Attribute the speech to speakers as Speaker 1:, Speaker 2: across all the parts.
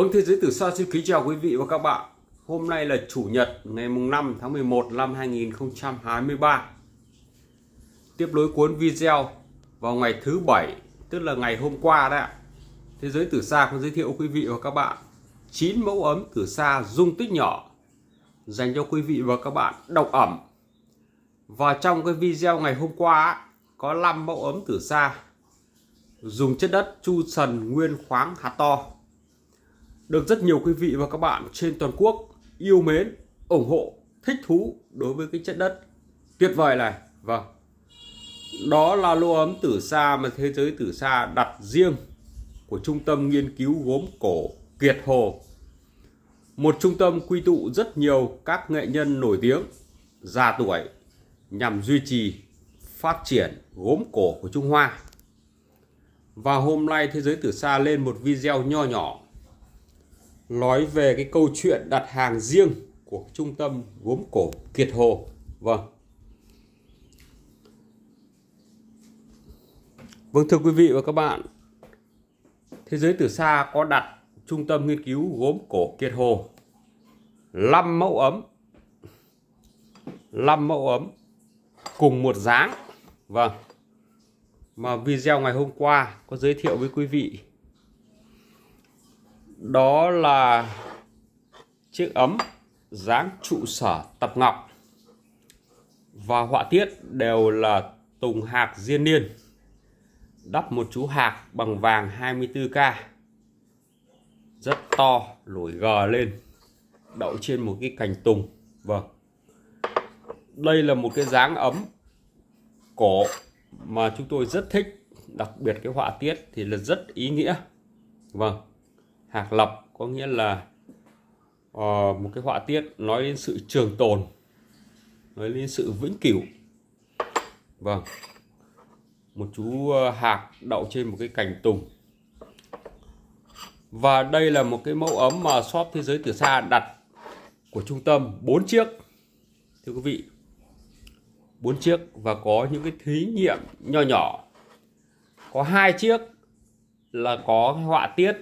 Speaker 1: Vâng, thế giới từ xa xin kính chào quý vị và các bạn. Hôm nay là Chủ nhật ngày mùng 5 tháng 11 năm 2023. Tiếp nối cuốn video vào ngày thứ bảy, tức là ngày hôm qua đấy ạ. Thế giới từ xa có giới thiệu quý vị và các bạn 9 mẫu ấm từ xa dung tích nhỏ dành cho quý vị và các bạn độc ẩm. Và trong cái video ngày hôm qua có 5 mẫu ấm từ xa dùng chất đất chu sần nguyên khoáng hạt to được rất nhiều quý vị và các bạn trên toàn quốc yêu mến, ủng hộ, thích thú đối với cái chất đất tuyệt vời này. Vâng. Đó là lô ấm tử xa mà thế giới tử xa đặt riêng của trung tâm nghiên cứu gốm cổ Kiệt Hồ. Một trung tâm quy tụ rất nhiều các nghệ nhân nổi tiếng, già tuổi nhằm duy trì phát triển gốm cổ của Trung Hoa. Và hôm nay Thế giới Tử xa lên một video nho nhỏ nói về cái câu chuyện đặt hàng riêng của trung tâm gốm cổ Kiệt Hồ. Vâng. Vâng thưa quý vị và các bạn, Thế giới từ xa có đặt trung tâm nghiên cứu gốm cổ Kiệt Hồ 5 mẫu ấm 5 mẫu ấm cùng một dáng. Vâng. Mà video ngày hôm qua có giới thiệu với quý vị đó là chiếc ấm dáng trụ sở tập ngọc và họa tiết đều là tùng hạc diên niên đắp một chú hạc bằng vàng 24k rất to nổi gờ lên đậu trên một cái cành tùng vâng đây là một cái dáng ấm cổ mà chúng tôi rất thích đặc biệt cái họa tiết thì là rất ý nghĩa vâng hạc lập có nghĩa là uh, một cái họa tiết nói đến sự trường tồn nói đến sự vĩnh cửu vâng một chú ờ, hạc đậu trên một cái cành tùng và đây là một cái mẫu ấm mà shop thế giới từ xa đặt của trung tâm 4 chiếc thưa quý vị 4 chiếc và có những cái thí nghiệm nho nhỏ có hai chiếc là có họa tiết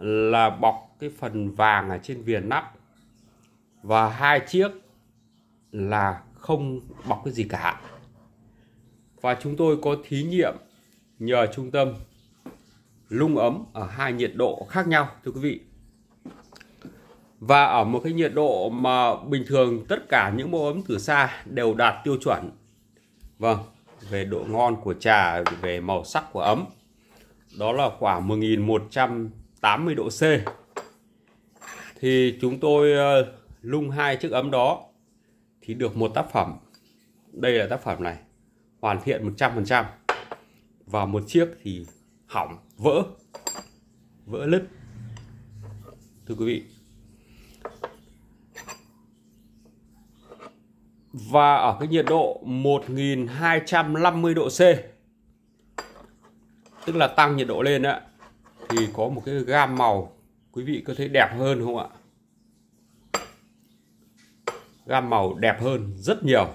Speaker 1: là bọc cái phần vàng ở trên viền nắp và hai chiếc là không bọc cái gì cả và chúng tôi có thí nghiệm nhờ trung tâm lung ấm ở hai nhiệt độ khác nhau thưa quý vị và ở một cái nhiệt độ mà bình thường tất cả những mẫu ấm từ xa đều đạt tiêu chuẩn vâng về độ ngon của trà về màu sắc của ấm đó là khoảng 1100 80 độ C thì chúng tôi ờ, lung hai chiếc ấm đó thì được một tác phẩm đây là tác phẩm này hoàn thiện 100% và một chiếc thì hỏng vỡ vỡ lứt thưa quý vị và ở cái nhiệt độ 1250 độ C tức là tăng nhiệt độ lên ạ thì có một cái gam màu quý vị có thấy đẹp hơn không ạ gam màu đẹp hơn rất nhiều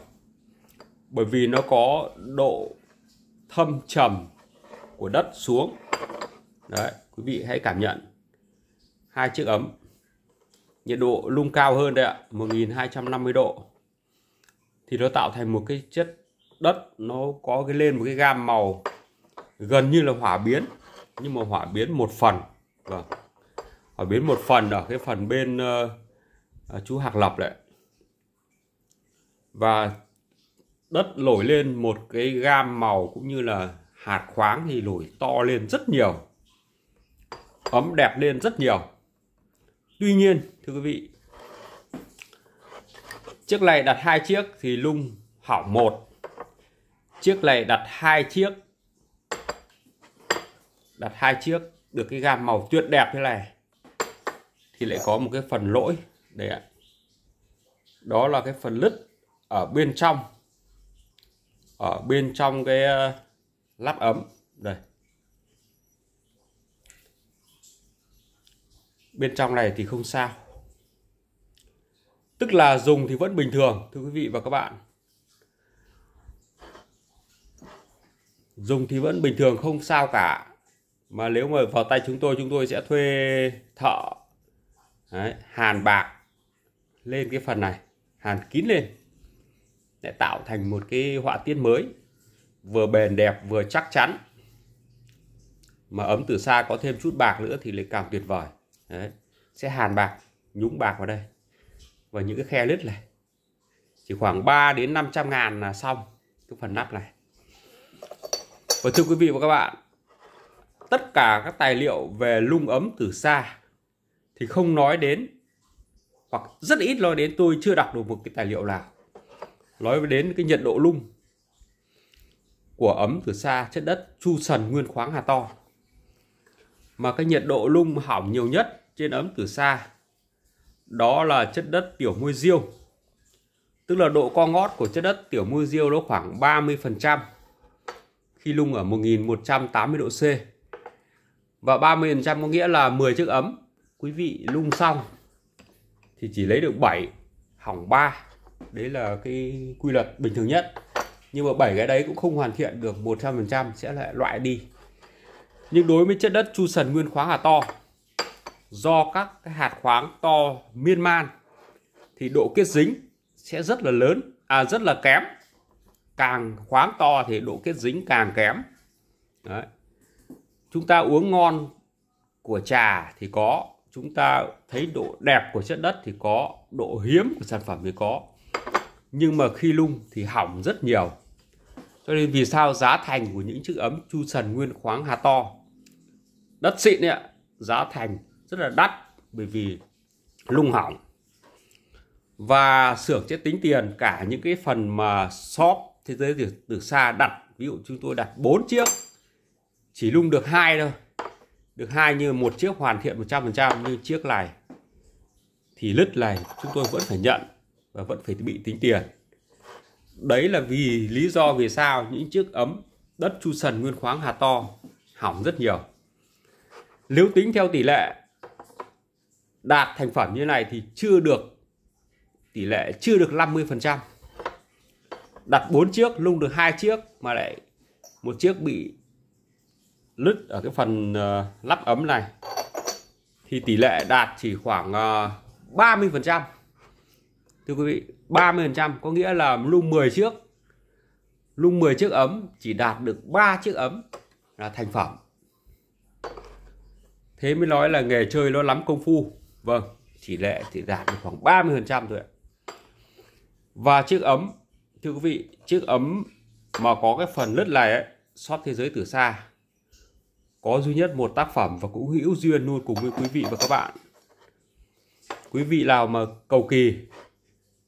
Speaker 1: bởi vì nó có độ thâm trầm của đất xuống đấy quý vị hãy cảm nhận hai chiếc ấm nhiệt độ lung cao hơn đấy ạ 1250 độ thì nó tạo thành một cái chất đất nó có cái lên một cái gam màu gần như là hỏa biến nhưng mà hỏa biến một phần vâng hỏa biến một phần ở cái phần bên uh, chú hạc lập đấy và đất nổi lên một cái gam màu cũng như là hạt khoáng thì nổi to lên rất nhiều ấm đẹp lên rất nhiều tuy nhiên thưa quý vị chiếc này đặt hai chiếc thì lung hỏng một chiếc này đặt hai chiếc đặt hai chiếc được cái gam màu tuyệt đẹp thế này thì lại có một cái phần lỗi đây ạ đó là cái phần lứt ở bên trong ở bên trong cái ờ, lắp ấm đây bên trong này thì không sao tức là dùng thì vẫn bình thường thưa quý vị và các bạn dùng thì vẫn bình thường không sao cả mà nếu mà vào tay chúng tôi chúng tôi sẽ thuê thợ Đấy, hàn bạc lên cái phần này hàn kín lên để tạo thành một cái họa tiết mới vừa bền đẹp vừa chắc chắn mà ấm từ xa có thêm chút bạc nữa thì lại càng tuyệt vời Đấy. sẽ hàn bạc nhúng bạc vào đây và những cái khe lít này chỉ khoảng 3 đến 500 ngàn là xong cái phần nắp này và thưa quý vị và các bạn tất cả các tài liệu về lung ấm từ xa thì không nói đến hoặc rất ít nói đến tôi chưa đọc được một cái tài liệu nào nói đến cái nhiệt độ lung của ấm từ xa chất đất chu sần nguyên khoáng hà to mà cái nhiệt độ lung hỏng nhiều nhất trên ấm từ xa đó là chất đất tiểu môi diêu tức là độ co ngót của chất đất tiểu môi diêu nó khoảng 30% khi lung ở 1180 độ C và 30% có nghĩa là 10 chiếc ấm quý vị lung xong thì chỉ lấy được 7 hỏng 3 đấy là cái quy luật bình thường nhất nhưng mà 7 cái đấy cũng không hoàn thiện được 100% sẽ lại loại đi nhưng đối với chất đất chu sần nguyên khoáng hà to do các cái hạt khoáng to miên man thì độ kết dính sẽ rất là lớn à rất là kém càng khoáng to thì độ kết dính càng kém đấy chúng ta uống ngon của trà thì có chúng ta thấy độ đẹp của chất đất thì có độ hiếm của sản phẩm thì có nhưng mà khi lung thì hỏng rất nhiều cho nên vì sao giá thành của những chiếc ấm chu sần nguyên khoáng hà to đất xịn ấy, giá thành rất là đắt bởi vì lung hỏng và xưởng sẽ tính tiền cả những cái phần mà shop thế giới từ, từ xa đặt ví dụ chúng tôi đặt 4 chiếc chỉ lung được hai thôi được hai như một chiếc hoàn thiện 100% như chiếc này thì lứt này chúng tôi vẫn phải nhận và vẫn phải bị tính tiền đấy là vì lý do vì sao những chiếc ấm đất chu sần nguyên khoáng hà to hỏng rất nhiều nếu tính theo tỷ lệ đạt thành phẩm như này thì chưa được tỷ lệ chưa được 50% đặt 4 chiếc lung được hai chiếc mà lại một chiếc bị lứt ở cái phần ờ, lắp ấm này thì tỷ lệ đạt chỉ khoảng 30% ờ, thưa quý vị 30% có nghĩa là lung 10 chiếc lung 10 chiếc ấm chỉ đạt được 3 chiếc ấm là thành phẩm thế mới nói là nghề chơi nó lắm công phu vâng tỷ lệ thì đạt được khoảng 30% thôi ạ và chiếc ấm thưa quý vị chiếc ấm mà có cái phần lứt này ấy, shop thế giới từ xa có duy nhất một tác phẩm và cũng hữu duyên luôn cùng với quý vị và các bạn quý vị nào mà cầu kỳ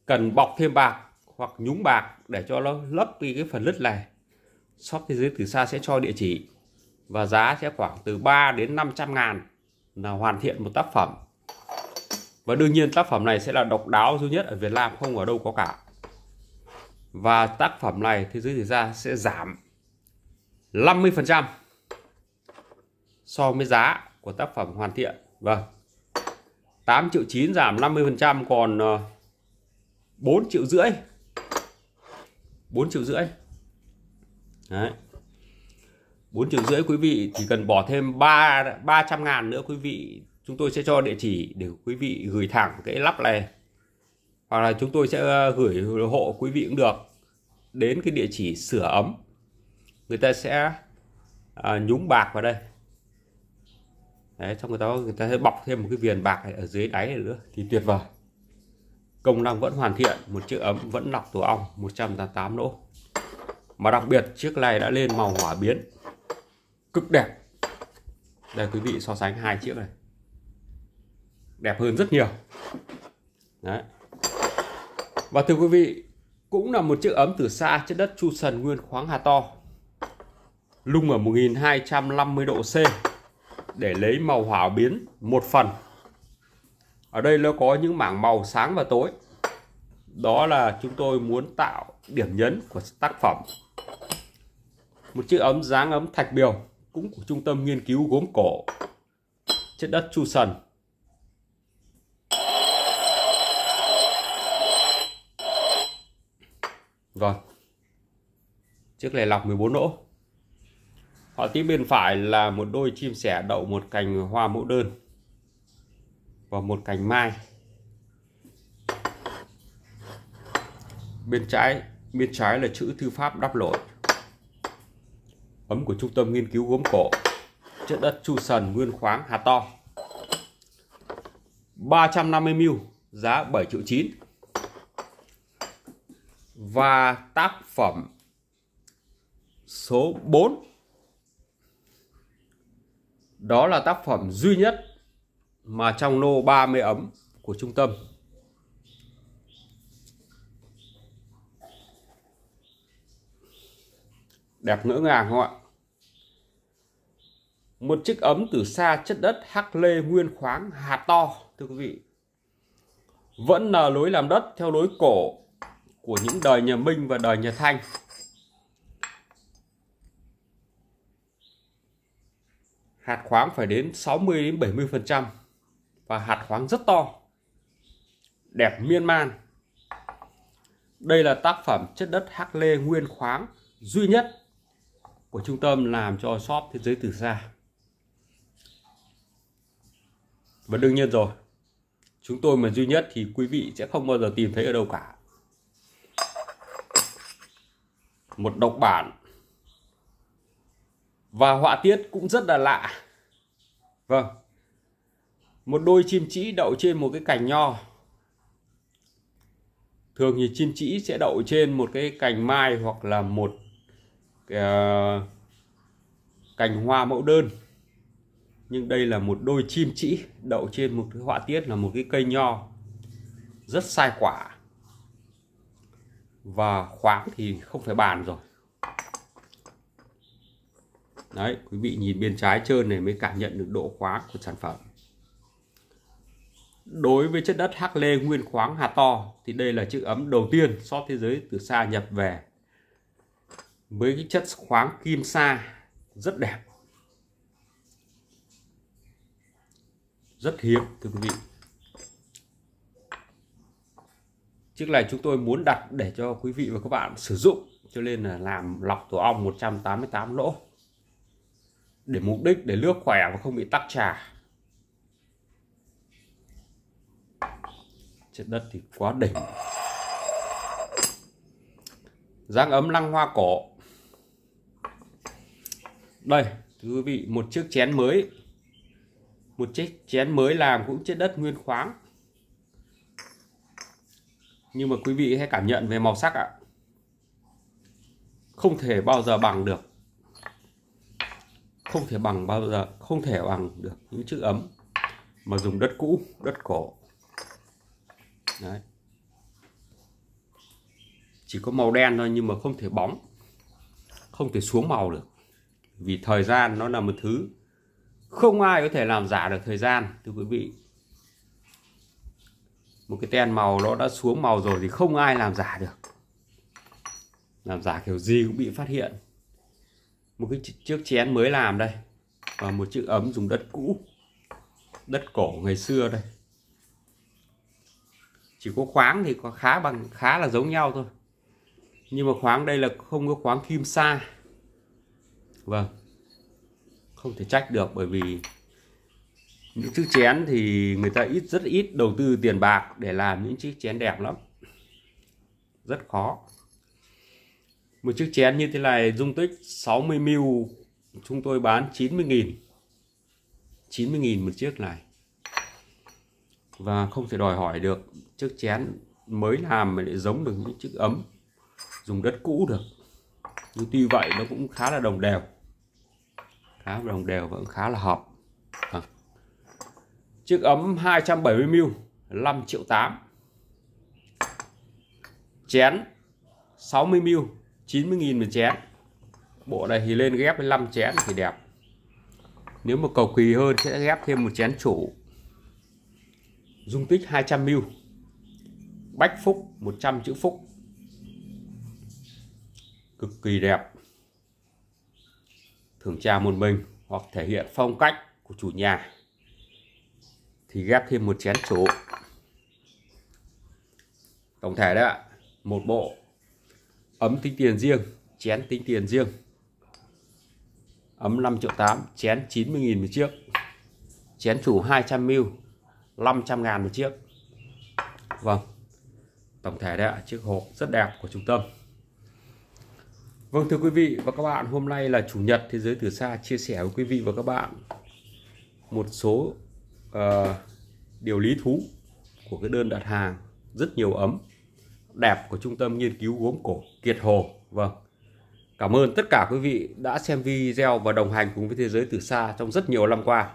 Speaker 1: cần bọc thêm bạc hoặc nhúng bạc để cho nó lấp đi cái phần lứt này shop thế giới từ xa sẽ cho địa chỉ và giá sẽ khoảng từ 3 đến 500 ngàn là hoàn thiện một tác phẩm và đương nhiên tác phẩm này sẽ là độc đáo duy nhất ở Việt Nam không ở đâu có cả và tác phẩm này thế giới thì ra sẽ giảm 50% so với giá của tác phẩm hoàn thiện vâng 8 triệu 9 giảm 50% còn 4 ờ, triệu rưỡi 4 triệu rưỡi Đấy 4 triệu rưỡi quý vị chỉ cần bỏ thêm 3 300 ngàn nữa quý vị chúng tôi sẽ cho địa chỉ để quý vị gửi thẳng cái lắp này hoặc là chúng tôi sẽ ờ, gửi hộ quý vị cũng được đến cái địa chỉ sửa ấm người ta sẽ à, nhúng bạc vào đây đấy xong người ta người ta sẽ bọc thêm một cái viền bạc ở dưới đáy này nữa thì tuyệt vời công năng vẫn hoàn thiện một chiếc ấm vẫn lọc tổ ong 188 lỗ mà đặc biệt chiếc này đã lên màu hỏa biến cực đẹp đây quý vị so sánh hai chiếc này đẹp hơn rất nhiều đấy và thưa quý vị cũng là một chiếc ấm từ xa trên đất chu sần nguyên khoáng hà to lung ở 1250 độ C để lấy màu hỏa biến một phần ở đây nó có những mảng màu sáng và tối đó là chúng tôi muốn tạo điểm nhấn của tác phẩm một chiếc ấm dáng ấm thạch biều cũng của trung tâm nghiên cứu gốm cổ trên đất chu sần Vâng. chiếc này lọc 14 lỗ họa tiết bên phải là một đôi chim sẻ đậu một cành hoa mẫu đơn và một cành mai bên trái bên trái là chữ thư pháp đắp lội ấm của trung tâm nghiên cứu gốm cổ chất đất chu sần nguyên khoáng hà to 350 ml giá 7 triệu 9 và tác phẩm số 4 đó là tác phẩm duy nhất mà trong lô 30 ấm của trung tâm. Đẹp ngỡ ngàng không ạ? Một chiếc ấm từ xa chất đất hắc lê nguyên khoáng hạt to thưa quý vị. Vẫn là lối làm đất theo lối cổ của những đời nhà Minh và đời nhà Thanh. hạt khoáng phải đến 60 đến 70 phần trăm và hạt khoáng rất to đẹp miên man đây là tác phẩm chất đất hắc lê nguyên khoáng duy nhất của trung tâm làm cho shop thế giới từ xa và đương nhiên rồi chúng tôi mà duy nhất thì quý vị sẽ không bao giờ tìm thấy ở đâu cả một độc bản và họa tiết cũng rất là lạ vâng một đôi chim trĩ đậu trên một cái cành nho thường thì chim trĩ sẽ đậu trên một cái cành mai hoặc là một cái, ờ, uh, cành hoa mẫu đơn nhưng đây là một đôi chim trĩ đậu trên một cái họa tiết là một cái cây nho rất sai quả và khoáng thì không phải bàn rồi đấy quý vị nhìn bên trái trơn này mới cảm nhận được độ khóa của sản phẩm đối với chất đất hắc lê nguyên khoáng hạt to thì đây là chữ ấm đầu tiên so thế giới từ xa nhập về với cái chất khoáng kim sa rất đẹp rất hiếm thưa quý vị chiếc này chúng tôi muốn đặt để cho quý vị và các bạn sử dụng cho nên là làm lọc tổ ong 188 lỗ để mục đích để nước khỏe và không bị tắc trà trên đất thì quá đỉnh giang ấm lăng hoa cổ đây thưa quý vị một chiếc chén mới một chiếc chén mới làm cũng trên đất nguyên khoáng nhưng mà quý vị hãy cảm nhận về màu sắc ạ không thể bao giờ bằng được không thể bằng bao giờ không thể bằng được những chữ ấm mà dùng đất cũ đất cổ Đấy. chỉ có màu đen thôi nhưng mà không thể bóng không thể xuống màu được vì thời gian nó là một thứ không ai có thể làm giả được thời gian thưa quý vị một cái ten màu nó đã xuống màu rồi thì không ai làm giả được làm giả kiểu gì cũng bị phát hiện một cái chiếc chén mới làm đây và một chiếc ấm dùng đất cũ đất cổ ngày xưa đây chỉ có khoáng thì có khá bằng khá là giống nhau thôi nhưng mà khoáng đây là không có khoáng kim sa vâng không thể trách được bởi vì những chiếc chén thì người ta ít rất ít đầu tư tiền bạc để làm những chiếc chén đẹp lắm rất khó một chiếc chén như thế này dung tích 60ml chúng tôi bán 90.000 90.000 một chiếc này và không thể đòi hỏi được chiếc chén mới làm mà lại giống được những chiếc ấm dùng đất cũ được nhưng tuy vậy nó cũng khá là đồng đều khá đồng đều vẫn khá là hợp à. chiếc ấm 270ml 5 triệu 8 chén 60ml 90.000 một chén bộ này thì lên ghép với 5 chén thì đẹp nếu mà cầu kỳ hơn sẽ ghép thêm một chén chủ dung tích 200ml bách phúc 100 chữ phúc cực kỳ đẹp thưởng trà một mình hoặc thể hiện phong cách của chủ nhà thì ghép thêm một chén chủ tổng thể đấy ạ một bộ ấm tính tiền riêng chén tính tiền riêng ấm 5 triệu 8 chén 90.000 một chiếc chén chủ 200ml 500 ngàn một chiếc Vâng Tổng thể đấy ạ chiếc hộp rất đẹp của trung tâm Vâng thưa quý vị và các bạn hôm nay là chủ nhật thế giới từ xa chia sẻ với quý vị và các bạn một số uh, điều lý thú của cái đơn đặt hàng rất nhiều ấm đẹp của Trung tâm Nghiên cứu gốm cổ Kiệt Hồ. Vâng. Cảm ơn tất cả quý vị đã xem video và đồng hành cùng với Thế giới từ xa trong rất nhiều năm qua.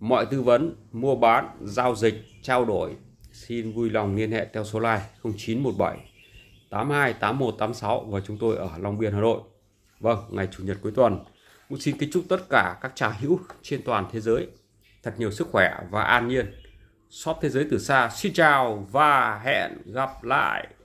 Speaker 1: Mọi tư vấn, mua bán, giao dịch, trao đổi xin vui lòng liên hệ theo số line 0917 82 8186 và chúng tôi ở Long Biên, Hà Nội. Vâng, ngày Chủ nhật cuối tuần cũng xin kính chúc tất cả các trà hữu trên toàn thế giới thật nhiều sức khỏe và an nhiên shop thế giới từ xa xin chào và hẹn gặp lại